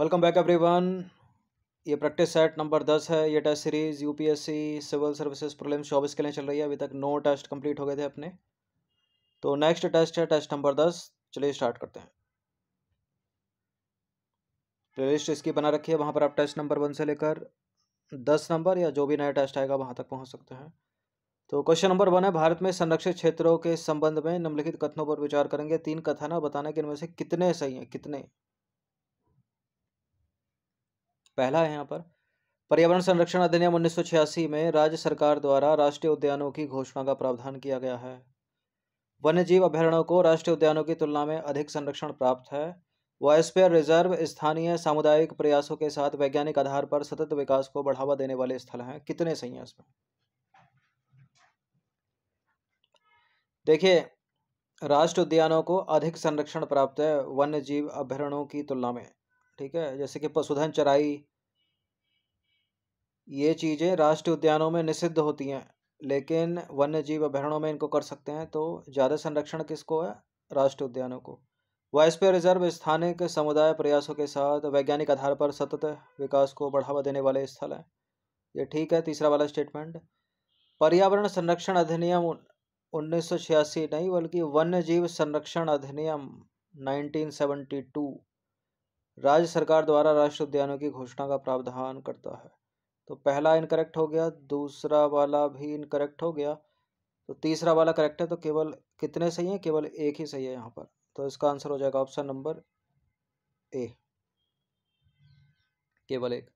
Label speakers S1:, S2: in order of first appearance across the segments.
S1: welcome back everyone ये practice set number दस है ये test series UPSC civil services problem चौबीस के लिए चल रही है अभी तक नौ टेस्ट कंप्लीट हो गए थे अपने तो नेक्स्ट टेस्ट है टेस्ट नंबर दस चलिए स्टार्ट करते हैं प्लेलिस्ट इसकी बना रखी है वहाँ पर आप टेस्ट नंबर वन से लेकर दस नंबर या जो भी नया टेस्ट आएगा वहाँ तक पहुँच सकते हैं तो क्वेश्चन नंबर वन है भारत में संरक्षित क्षेत्रों के संबंध में निम्नलिखित कथनों पर विचार करेंगे तीन कथन बताना कि इनमें से कितने सही हैं कितने पहला है यहाँ पर पर्यावरण संरक्षण अधिनियम 1986 में राज्य सरकार द्वारा राष्ट्रीय उद्यानों की घोषणा का प्रावधान किया गया है वन्य जीव अभ्यारण्यों को राष्ट्रीय उद्यानों की तुलना में अधिक संरक्षण प्राप्त है वायस्पेयर रिजर्व स्थानीय सामुदायिक प्रयासों के साथ वैज्ञानिक आधार पर सतत विकास को बढ़ावा देने वाले स्थल हैं कितने सही हैं इसमें देखिए राष्ट्र उद्यानों को अधिक संरक्षण प्राप्त है वन्य जीव अभ्यारणों की तुलना में ठीक है जैसे कि पशुधन चराई ये चीज़ें राष्ट्रीय उद्यानों में निषिद्ध होती हैं लेकिन वन्य जीव अभ्यारणों में इनको कर सकते हैं तो ज़्यादा संरक्षण किसको है राष्ट्रीय उद्यानों को पे रिजर्व स्थानिक समुदाय प्रयासों के साथ वैज्ञानिक आधार पर सतत विकास को बढ़ावा देने वाले स्थल हैं ये ठीक है तीसरा वाला स्टेटमेंट पर्यावरण संरक्षण अधिनियम उन्नीस नहीं बल्कि वन्य जीव संरक्षण अधिनियम नाइनटीन राज्य सरकार द्वारा राष्ट्रीय उद्यानों की घोषणा का प्रावधान करता है तो पहला इनकरेक्ट हो गया दूसरा वाला भी इनकरेक्ट हो गया तो तीसरा वाला करेक्ट है तो केवल कितने सही हैं केवल एक ही सही है यहाँ पर तो इसका आंसर हो जाएगा ऑप्शन नंबर ए केवल एक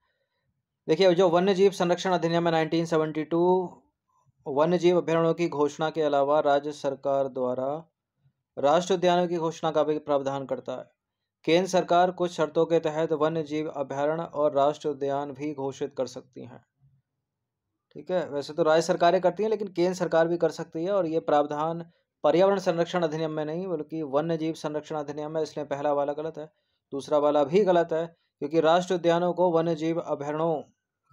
S1: देखिए जो वन्य जीव संरक्षण अधिनियम है 1972 वन्य जीव अभ्यारण्यों की घोषणा के अलावा राज्य सरकार द्वारा राष्ट्रीय उद्यानों की घोषणा का भी प्रावधान करता है केंद्र सरकार कुछ शर्तों के तहत वन्य जीव अभ्यारण्य और राष्ट्र उद्यान भी घोषित कर सकती हैं ठीक है वैसे तो राज्य सरकारें करती हैं लेकिन केंद्र सरकार भी कर सकती है और ये प्रावधान पर्यावरण संरक्षण अधिनियम में नहीं बल्कि वन्य जीव संरक्षण अधिनियम है इसलिए पहला वाला गलत है दूसरा वाला भी गलत है क्योंकि राष्ट्र उद्यानों को वन्य जीव अभ्यारणों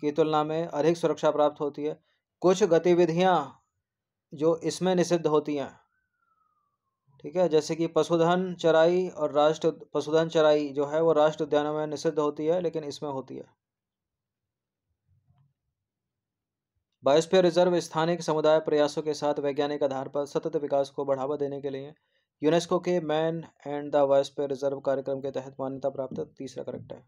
S1: की तुलना में अधिक सुरक्षा प्राप्त होती है कुछ गतिविधियाँ जो इसमें निषिद्ध होती हैं ठीक है जैसे कि पशुधन चराई और राष्ट्र पशुधन चराई जो है वो राष्ट्र उद्यानों में निषिद्ध होती है लेकिन इसमें होती है बायोस्फीयर रिजर्व स्थानिक समुदाय प्रयासों के साथ वैज्ञानिक आधार पर सतत विकास को बढ़ावा देने के लिए यूनेस्को के man and the biosphere reserve कार्यक्रम के तहत मान्यता प्राप्त तीसरा करेक्ट है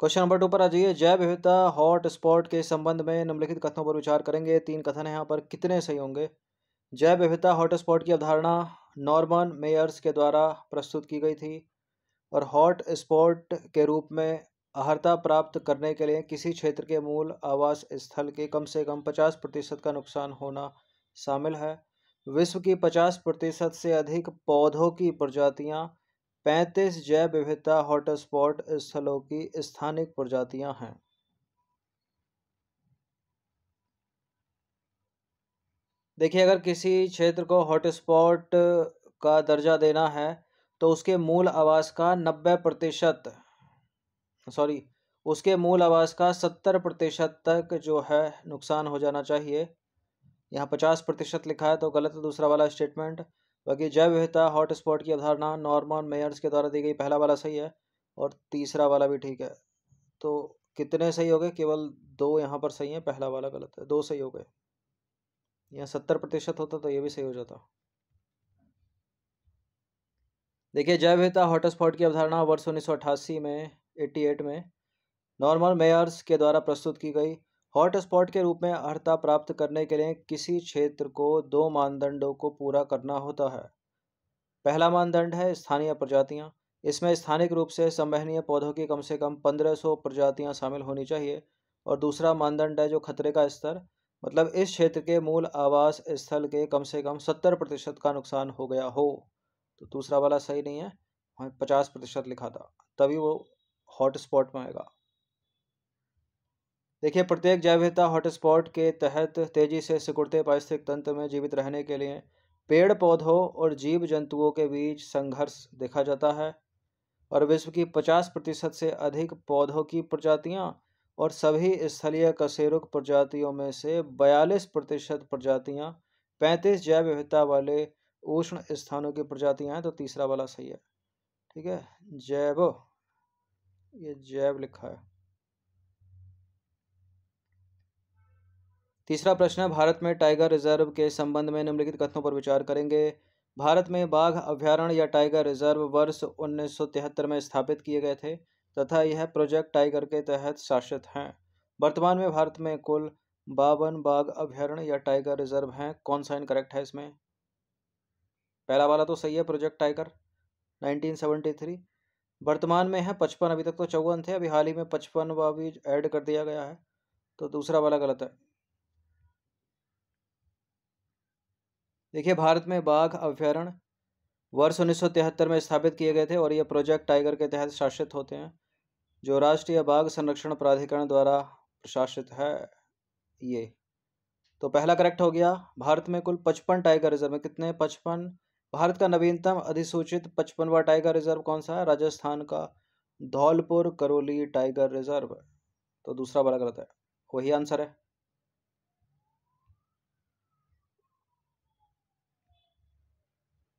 S1: क्वेश्चन नंबर टू पर आ जाइए जैव विविधता हॉट स्पॉट के संबंध में निम्नलिखित कथनों पर विचार करेंगे तीन कथन यहाँ पर कितने सही होंगे जैव विविधता हॉटस्पॉट की अवधारणा नॉर्मन मेयर्स के द्वारा प्रस्तुत की गई थी और हॉट स्पॉट के रूप में अहर्ता प्राप्त करने के लिए किसी क्षेत्र के मूल आवास स्थल के कम से कम पचास प्रतिशत का नुकसान होना शामिल है विश्व की पचास प्रतिशत से अधिक पौधों की प्रजातियां पैंतीस जैव विविधता हॉटस्पॉट स्थलों की स्थानिक प्रजातियां हैं देखिए अगर किसी क्षेत्र को हॉटस्पॉट का दर्जा देना है तो उसके मूल आवास का नब्बे प्रतिशत सॉरी उसके मूल आवास का सत्तर प्रतिशत तक जो है नुकसान हो जाना चाहिए यहाँ पचास प्रतिशत लिखा है तो गलत है दूसरा वाला स्टेटमेंट बाकी जैव विविधता हॉटस्पॉट की अवधारणा नॉर्मन मेयर्स के द्वारा दी गई पहला वाला सही है और तीसरा वाला भी ठीक है तो कितने सही हो गए केवल दो यहाँ पर सही है पहला वाला गलत है दो सही हो गए यहाँ सत्तर प्रतिशत होता तो ये भी सही हो जाता देखिए जय विता हॉटस्पॉट की अवधारणा वर्ष उन्नीस में 88 में नॉर्मल मेयर्स के द्वारा प्रस्तुत की गई हॉटस्पॉट के रूप में अर्हता प्राप्त करने के लिए किसी क्षेत्र को दो मानदंडों को पूरा करना होता है पहला मानदंड है स्थानीय प्रजातियाँ इसमें स्थानिक रूप से संवहनीय पौधों की कम से कम 1500 प्रजातियाँ शामिल होनी चाहिए और दूसरा मानदंड है जो खतरे का स्तर मतलब इस क्षेत्र के मूल आवास स्थल के कम से कम सत्तर प्रतिशत का नुकसान हो गया हो तो दूसरा वाला सही नहीं है हमें पचास प्रतिशत लिखा था तभी वो हॉटस्पॉट में आएगा देखिए प्रत्येक जैव विविधता हॉटस्पॉट के तहत तेजी से सिकुड़ते पारिस्थितिक तंत्र में जीवित रहने के लिए पेड़ पौधों और जीव जंतुओं के बीच संघर्ष देखा जाता है और विश्व की पचास प्रतिशत से अधिक पौधों की प्रजातियां और सभी स्थलीय कशेरुक प्रजातियों में से बयालीस प्रतिशत प्रजातियाँ पैंतीस जैव विविधता वाले उष्ण स्थानों की प्रजातियाँ हैं तो तीसरा वाला सही है ठीक है जैव ये जैव लिखा है तीसरा प्रश्न है भारत में टाइगर रिजर्व के संबंध में निम्नलिखित कथनों पर विचार करेंगे भारत में बाघ अभ्यारण्य या टाइगर रिजर्व वर्ष 1973 में स्थापित किए गए थे तथा यह प्रोजेक्ट टाइगर के तहत शासित हैं वर्तमान में भारत में कुल बावन बाघ अभ्यारण्य या टाइगर रिजर्व हैं कौन सा इनकरेक्ट है इसमें पहला वाला तो सही है प्रोजेक्ट टाइगर 1973 वर्तमान में है पचपन अभी तक तो चौवन थे अभी हाल ही में व भी ऐड कर दिया गया है तो दूसरा वाला गलत है देखिए भारत में बाघ अभ्यारण्य वर्ष उन्नीस में स्थापित किए गए थे और ये प्रोजेक्ट टाइगर के तहत शासित होते हैं जो राष्ट्रीय बाघ संरक्षण प्राधिकरण द्वारा प्रशासित है ये तो पहला करेक्ट हो गया भारत में कुल पचपन टाइगर रिजर्व में कितने पचपन भारत का नवीनतम अधिसूचित पचपनवा टाइगर रिजर्व कौन सा है राजस्थान का धौलपुर करौली टाइगर रिजर्व तो दूसरा बड़ा गलत है वही आंसर है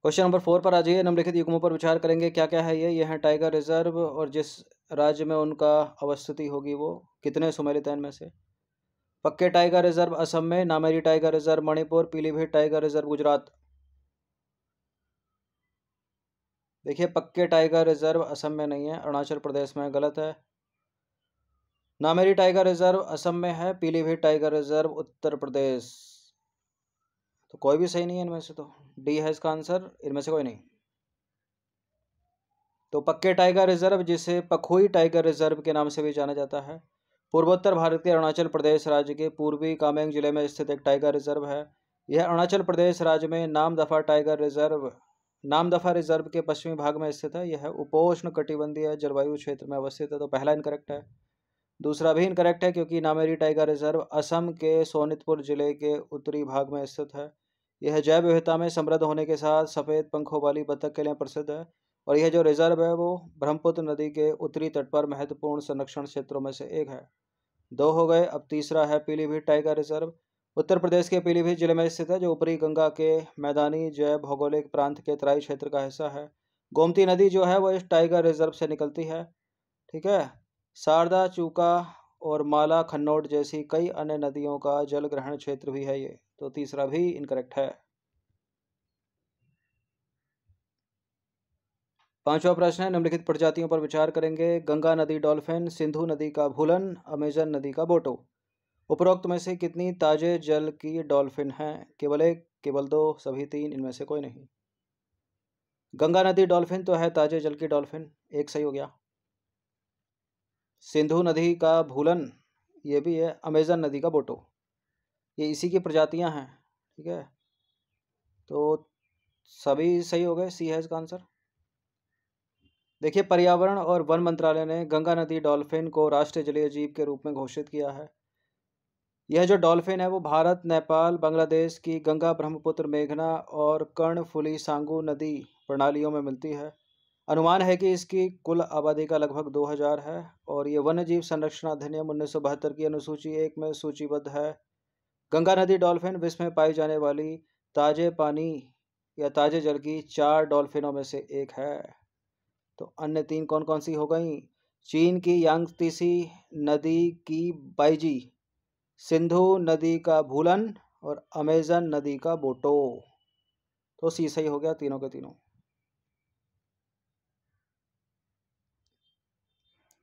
S1: क्वेश्चन नंबर फोर पर आ जाइए निम्नलिखित युगमों पर विचार करेंगे क्या क्या है ये ये है टाइगर रिजर्व और जिस राज्य में उनका अवस्थिति होगी वो कितने सुमेलित हैं इनमें से पक्के टाइगर रिजर्व असम में Nameri tiger reserve Manipur Pilibhit tiger reserve Gujarat देखिए पक्के टाइगर रिजर्व असम में नहीं है अरुणाचल प्रदेश में गलत है नामेरी टाइगर रिजर्व असम में है पीलीभीत टाइगर रिजर्व उत्तर प्रदेश तो कोई भी सही नहीं है इनमें से तो डी है इसका आंसर इनमें से कोई नहीं तो पक्के टाइगर रिजर्व जिसे पखोई टाइगर रिजर्व के नाम से भी जाना जाता है पूर्वोत्तर भारत के अरुणाचल प्रदेश राज्य के पूर्वी कामेंग जिले में स्थित एक टाइगर रिजर्व है यह अरुणाचल प्रदेश राज्य में Namdapha tiger reserve Namdapha reserve के पश्चिमी भाग में स्थित है यह उपोष्ण कटिबंधीय जलवायु क्षेत्र में अवस्थित है तो पहला इनकरेक्ट है दूसरा भी इनकरेक्ट है क्योंकि नामेरी टाइगर रिजर्व असम के सोनितपुर जिले के उत्तरी भाग में स्थित है यह जैव विविधता में समृद्ध होने के साथ सफ़ेद पंखों वाली बतख के लिए प्रसिद्ध है और यह जो रिजर्व है वो ब्रह्मपुत्र नदी के उत्तरी तट पर महत्वपूर्ण संरक्षण क्षेत्रों में से एक है दो हो गए अब तीसरा है पीलीभीत टाइगर रिजर्व उत्तर प्रदेश के पीलीभीत जिले में स्थित है जो ऊपरी गंगा के मैदानी जैव भौगोलिक प्रांत के तराई क्षेत्र का हिस्सा है गोमती नदी जो है वो इस टाइगर रिजर्व से निकलती है ठीक है शारदा चूका और माला खन्नौट जैसी कई अन्य नदियों का जल ग्रहण क्षेत्र भी है ये तो तीसरा भी इनकरेक्ट है पांचवा प्रश्न है निम्नलिखित प्रजातियों पर विचार करेंगे गंगा नदी डॉल्फिन सिंधु नदी का भूलन अमेजन नदी का बोटो उपरोक्त में से कितनी ताजे जल की डॉल्फिन हैं केवल एक केवल दो सभी तीन इनमें से कोई नहीं गंगा नदी डॉल्फिन तो है ताजे जल की डॉल्फिन एक सही हो गया सिंधु नदी का भूलन ये भी है अमेजन नदी का बोटो ये इसी की प्रजातियां हैं ठीक है तो सभी सही हो गए सी है इसका आंसर देखिए पर्यावरण और वन मंत्रालय ने गंगा नदी डॉल्फिन को राष्ट्रीय जलीय जीव के रूप में घोषित किया है यह जो डॉल्फिन है वो भारत नेपाल बांग्लादेश की गंगा ब्रह्मपुत्र मेघना और कर्णफुली सांगू नदी प्रणालियों में मिलती है अनुमान है कि इसकी कुल आबादी का लगभग 2000 है और ये वन्य जीव संरक्षण अधिनियम उन्नीस की अनुसूची एक में सूचीबद्ध है गंगा नदी डॉल्फिन विश्व में पाई जाने वाली ताजे पानी या ताजे जल की चार डॉल्फिनों में से एक है तो अन्य तीन कौन कौन सी हो गई चीन की यांगतीसी नदी की बाइजी सिंधु नदी का भूलन और अमेजन नदी का बोटो तो सी सही हो गया तीनों के तीनों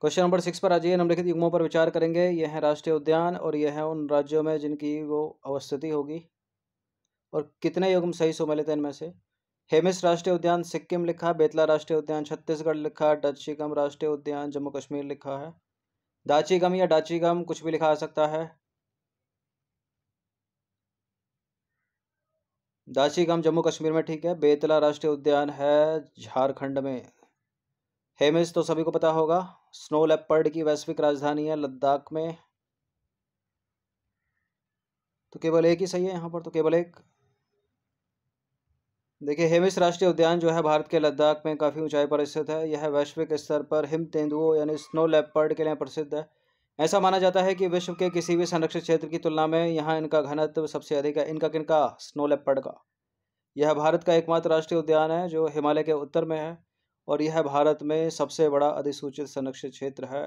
S1: क्वेश्चन नंबर सिक्स पर आ जाइए निम्नलिखित युग्मों पर विचार करेंगे यह है राष्ट्रीय उद्यान और यह है उन राज्यों में जिनकी वो अवस्थिति होगी और कितने युग्म सही सो मिले थे इनमें से हेमिस राष्ट्रीय उद्यान सिक्किम लिखा बेतला राष्ट्रीय उद्यान छत्तीसगढ़ लिखा डचिकम राष्ट्रीय उद्यान जम्मू कश्मीर लिखा है दाचीगम या डाचीगम कुछ भी लिखा आ सकता है दाचीगम जम्मू कश्मीर में ठीक है बेतला राष्ट्रीय उद्यान है झारखंड में हेमिस तो सभी को पता होगा स्नो लेपर्ड की वैश्विक राजधानी है लद्दाख में तो केवल एक ही सही है यहाँ पर तो केवल एक देखिए हेमिस राष्ट्रीय उद्यान जो है भारत के लद्दाख में काफ़ी ऊंचाई पर स्थित है यह वैश्विक स्तर पर हिम तेंदुओं यानी स्नो लेपर्ड के लिए प्रसिद्ध है ऐसा माना जाता है कि विश्व के किसी भी संरक्षित क्षेत्र की तुलना में यहाँ इनका घनत्व सबसे अधिक है इनका किनका स्नो लेपर्ड का यह भारत का एकमात्र राष्ट्रीय उद्यान है जो हिमालय के उत्तर में है और यह भारत में सबसे बड़ा अधिसूचित संरक्षित क्षेत्र है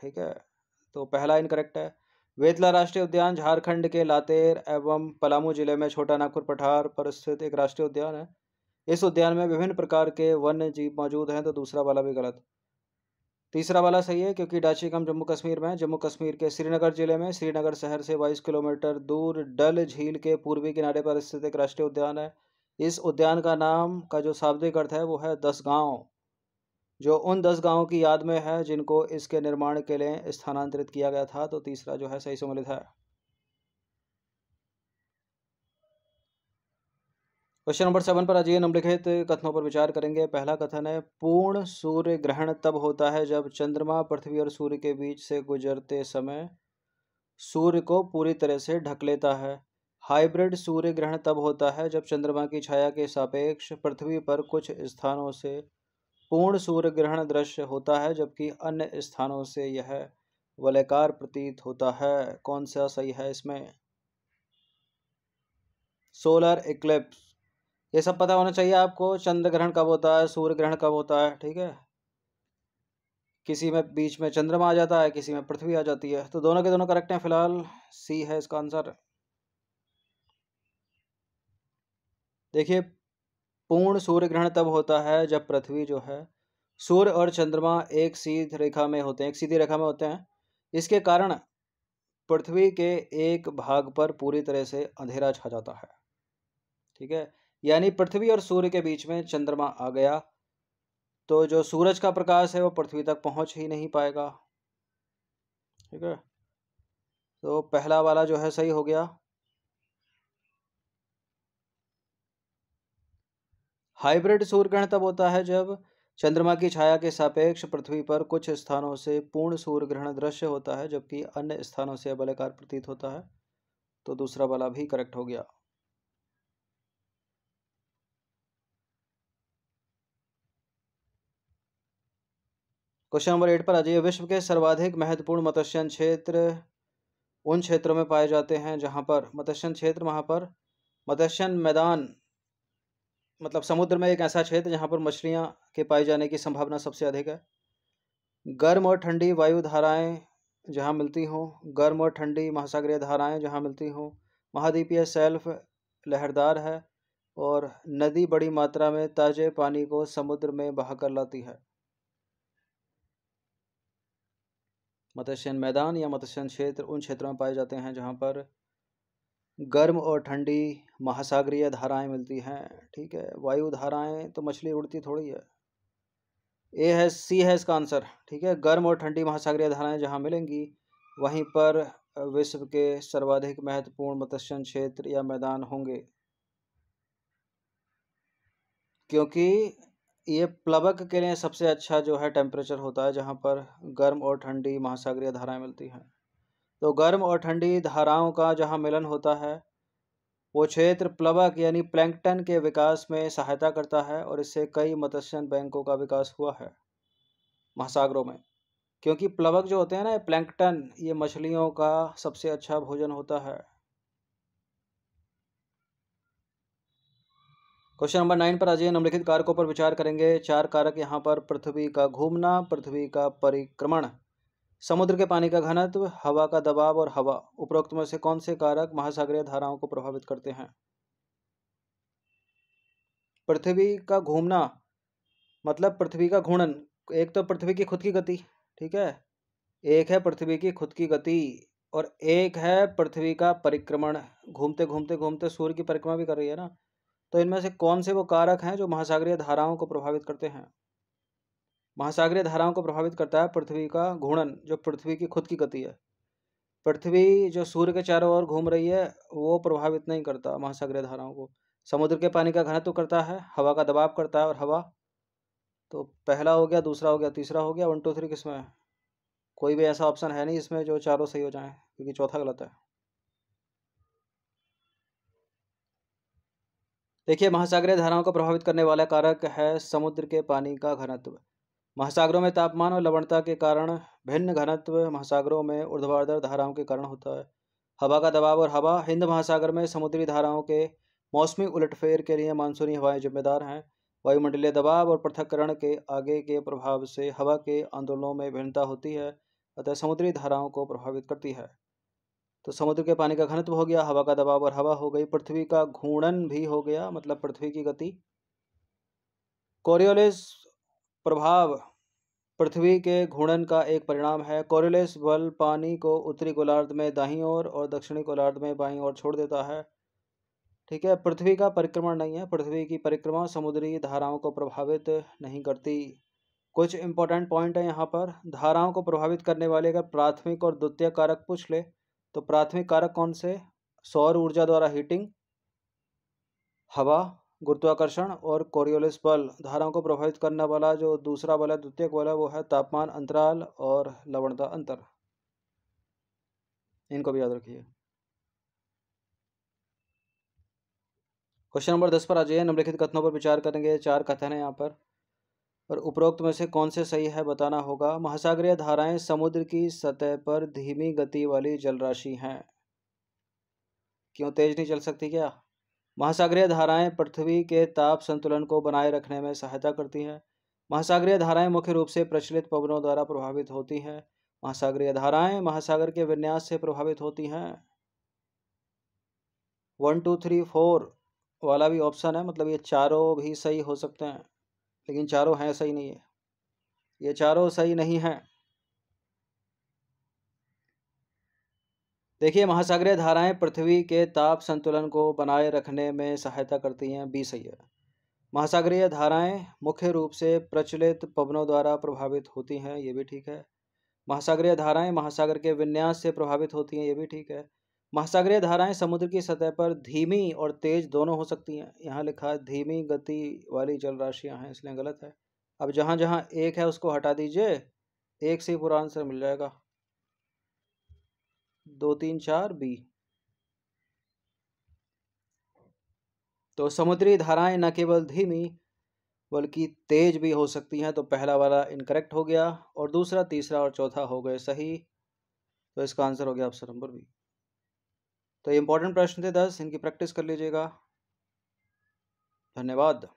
S1: ठीक है तो पहला इनकरेक्ट है वेतला राष्ट्रीय उद्यान झारखंड के लातेर एवं पलामू जिले में छोटा नागपुर पठार पर स्थित एक राष्ट्रीय उद्यान है इस उद्यान में विभिन्न प्रकार के वन्य जीव मौजूद हैं तो दूसरा वाला भी गलत तीसरा वाला सही है क्योंकि डाचीगम जम्मू कश्मीर में जम्मू कश्मीर के श्रीनगर जिले में श्रीनगर शहर से बाईस किलोमीटर दूर डल झील के पूर्वी किनारे पर स्थित एक राष्ट्रीय उद्यान है इस उद्यान का नाम का जो शाब्दिक अर्थ है वो है दस गांव जो उन दस गांवों की याद में है जिनको इसके निर्माण के लिए स्थानांतरित किया गया था तो तीसरा जो है सही सम्मिलित है क्वेश्चन नंबर सेवन पर आजिए निम्नलिखित कथनों पर विचार करेंगे पहला कथन है पूर्ण सूर्य ग्रहण तब होता है जब चंद्रमा पृथ्वी और सूर्य के बीच से गुजरते समय सूर्य को पूरी तरह से ढक लेता है हाइब्रिड सूर्य ग्रहण तब होता है जब चंद्रमा की छाया के सापेक्ष पृथ्वी पर कुछ स्थानों से पूर्ण सूर्य ग्रहण दृश्य होता है जबकि अन्य स्थानों से यह वलयकार प्रतीत होता है कौन सा सही है इसमें सोलर इक्लिप्स ये सब पता होना चाहिए आपको चंद्र ग्रहण कब होता है सूर्य ग्रहण कब होता है ठीक है किसी में बीच में चंद्रमा आ जाता है किसी में पृथ्वी आ जाती है तो दोनों के दोनों करेक्ट हैं फिलहाल सी है इसका आंसर देखिए पूर्ण सूर्य ग्रहण तब होता है जब पृथ्वी जो है सूर्य और चंद्रमा एक सीध रेखा में होते हैं एक सीधी रेखा में होते हैं इसके कारण पृथ्वी के एक भाग पर पूरी तरह से अंधेरा छा जाता है ठीक है यानी पृथ्वी और सूर्य के बीच में चंद्रमा आ गया तो जो सूरज का प्रकाश है वो पृथ्वी तक पहुंच ही नहीं पाएगा ठीक है तो पहला वाला जो है सही हो गया हाइब्रिड सूर्यग्रहण तब होता है जब चंद्रमा की छाया के सापेक्ष पृथ्वी पर कुछ स्थानों से पूर्ण सूर्य ग्रहण दृश्य होता है जबकि अन्य स्थानों से बलकार प्रतीत होता है तो दूसरा वाला भी करेक्ट हो गया क्वेश्चन नंबर एट पर आ जाइए विश्व के सर्वाधिक महत्वपूर्ण मत्स्यन क्षेत्र उन क्षेत्रों में पाए जाते हैं जहां पर मत्स्यन क्षेत्र वहां पर मत्स्यन मैदान मतलब समुद्र में एक ऐसा क्षेत्र जहाँ पर मछलियाँ के पाए जाने की संभावना सबसे अधिक है गर्म और ठंडी वायु धाराएँ जहाँ मिलती हों गर्म और ठंडी महासागरीय धाराएँ जहाँ मिलती हों महाद्वीपीय सेल्फ लहरदार है और नदी बड़ी मात्रा में ताजे पानी को समुद्र में बहाकर लाती है मत्स्यन मैदान या मत्स्यन क्षेत्र उन क्षेत्रों में पाए जाते हैं जहाँ पर गर्म और ठंडी महासागरीय धाराएं मिलती हैं ठीक है वायु धाराएं तो मछली उड़ती थोड़ी है ए है सी है इसका आंसर ठीक है गर्म और ठंडी महासागरीय धाराएं जहां मिलेंगी वहीं पर विश्व के सर्वाधिक महत्वपूर्ण मत्स्य क्षेत्र या मैदान होंगे क्योंकि ये प्लबक के लिए सबसे अच्छा जो है टेम्परेचर होता है जहाँ पर गर्म और ठंडी महासागरीय धाराएं मिलती हैं तो गर्म और ठंडी धाराओं का जहाँ मिलन होता है वो क्षेत्र प्लवक यानी प्लैंकटन के विकास में सहायता करता है और इससे कई मत्स्य बैंकों का विकास हुआ है महासागरों में क्योंकि प्लवक जो होते हैं ना प्लैंकटन ये मछलियों का सबसे अच्छा भोजन होता है क्वेश्चन नंबर नाइन पर आज निम्नलिखित कारकों पर विचार करेंगे चार कारक यहाँ पर पृथ्वी का घूमना पृथ्वी का परिक्रमण समुद्र के पानी का घनत्व हवा का दबाव और हवा उपरोक्त में से कौन से कारक महासागरीय धाराओं को प्रभावित करते हैं पृथ्वी का घूमना मतलब पृथ्वी का घूर्णन एक तो पृथ्वी की खुद की गति ठीक है एक है पृथ्वी की खुद की गति और एक है पृथ्वी का परिक्रमण घूमते घूमते घूमते सूर्य की परिक्रमा भी कर रही है ना तो इनमें से कौन से वो कारक हैं जो महासागरीय धाराओं को प्रभावित करते हैं महासागरीय धाराओं को प्रभावित करता है पृथ्वी का घूर्णन जो पृथ्वी की खुद की गति है पृथ्वी जो सूर्य के चारों ओर घूम रही है वो प्रभावित नहीं करता महासागरीय धाराओं को समुद्र के पानी का घनत्व करता है हवा का दबाव करता है और हवा तो पहला हो गया दूसरा हो गया तीसरा हो गया वन टू थ्री किसमें कोई भी ऐसा ऑप्शन है नहीं इसमें जो चारों सही हो जाएं क्योंकि चौथा गलत है देखिए महासागरीय धाराओं को प्रभावित करने वाला कारक है समुद्र के पानी का घनत्व महासागरों में तापमान और लवणता के कारण भिन्न घनत्व महासागरों में ऊर्ध्वाधर धाराओं के कारण होता है हवा का दबाव और हवा हिंद महासागर में समुद्री धाराओं के मौसमी उलटफेर के लिए मानसूनी हवाएं जिम्मेदार हैं वायुमंडलीय दबाव और पृथककरण के आगे के प्रभाव से हवा के आंदोलनों में भिन्नता होती है अतः समुद्री धाराओं को प्रभावित करती है तो समुद्र के पानी का घनत्व हो गया हवा का दबाव और हवा हो गई पृथ्वी का घूर्णन भी हो गया मतलब पृथ्वी की गति कोरियोलिस प्रभाव पृथ्वी के घूर्णन का एक परिणाम है कोरिलेस बल पानी को उत्तरी गोलार्ध में दाही ओर और दक्षिणी गोलार्ध में बाहीं ओर छोड़ देता है ठीक है पृथ्वी का परिक्रमण नहीं है पृथ्वी की परिक्रमा समुद्री धाराओं को प्रभावित नहीं करती कुछ इंपॉर्टेंट पॉइंट है यहाँ पर धाराओं को प्रभावित करने वाले अगर प्राथमिक और द्वितीय कारक पूछ ले तो प्राथमिक कारक कौन से सौर ऊर्जा द्वारा हीटिंग हवा गुरुत्वाकर्षण और कोरियोलिस बल धाराओं को प्रभावित करने वाला जो दूसरा बल है द्वितीय बल है वो है तापमान अंतराल और लवणता अंतर इनको भी याद रखिए क्वेश्चन नंबर दस पर आ जाइए निम्नलिखित कथनों पर विचार करेंगे चार कथन है यहाँ पर और उपरोक्त में से कौन से सही है बताना होगा महासागरीय धाराएं समुद्र की सतह पर धीमी गति वाली जलराशि हैं क्यों तेज नहीं चल सकती क्या महासागरीय धाराएं पृथ्वी के ताप संतुलन को बनाए रखने में सहायता करती हैं महासागरीय धाराएं मुख्य रूप से प्रचलित पवनों द्वारा प्रभावित होती हैं महासागरीय धाराएं महासागर के विन्यास से प्रभावित होती हैं वन टू थ्री फोर वाला भी ऑप्शन है मतलब ये चारों भी सही हो सकते हैं लेकिन चारों हैं सही नहीं है ये चारों सही नहीं हैं देखिए महासागरीय धाराएं पृथ्वी के ताप संतुलन को बनाए रखने में सहायता करती हैं बी सही है महासागरीय धाराएं मुख्य रूप से प्रचलित पवनों द्वारा प्रभावित होती हैं ये भी ठीक है महासागरीय धाराएं महासागर के विन्यास से प्रभावित होती हैं ये भी ठीक है महासागरीय धाराएं समुद्र की सतह पर धीमी और तेज दोनों हो सकती हैं यहाँ लिखा धीमी गति वाली जल राशियाँ हैं इसलिए गलत है अब जहाँ जहाँ एक है उसको हटा दीजिए एक से पूरा आंसर मिल जाएगा दो तीन चार बी तो समुद्री धाराएं न केवल धीमी बल्कि तेज भी हो सकती हैं तो पहला वाला इनकरेक्ट हो गया और दूसरा तीसरा और चौथा हो गए सही तो इसका आंसर हो गया ऑप्शन नंबर बी तो ये इंपॉर्टेंट प्रश्न थे दस इनकी प्रैक्टिस कर लीजिएगा धन्यवाद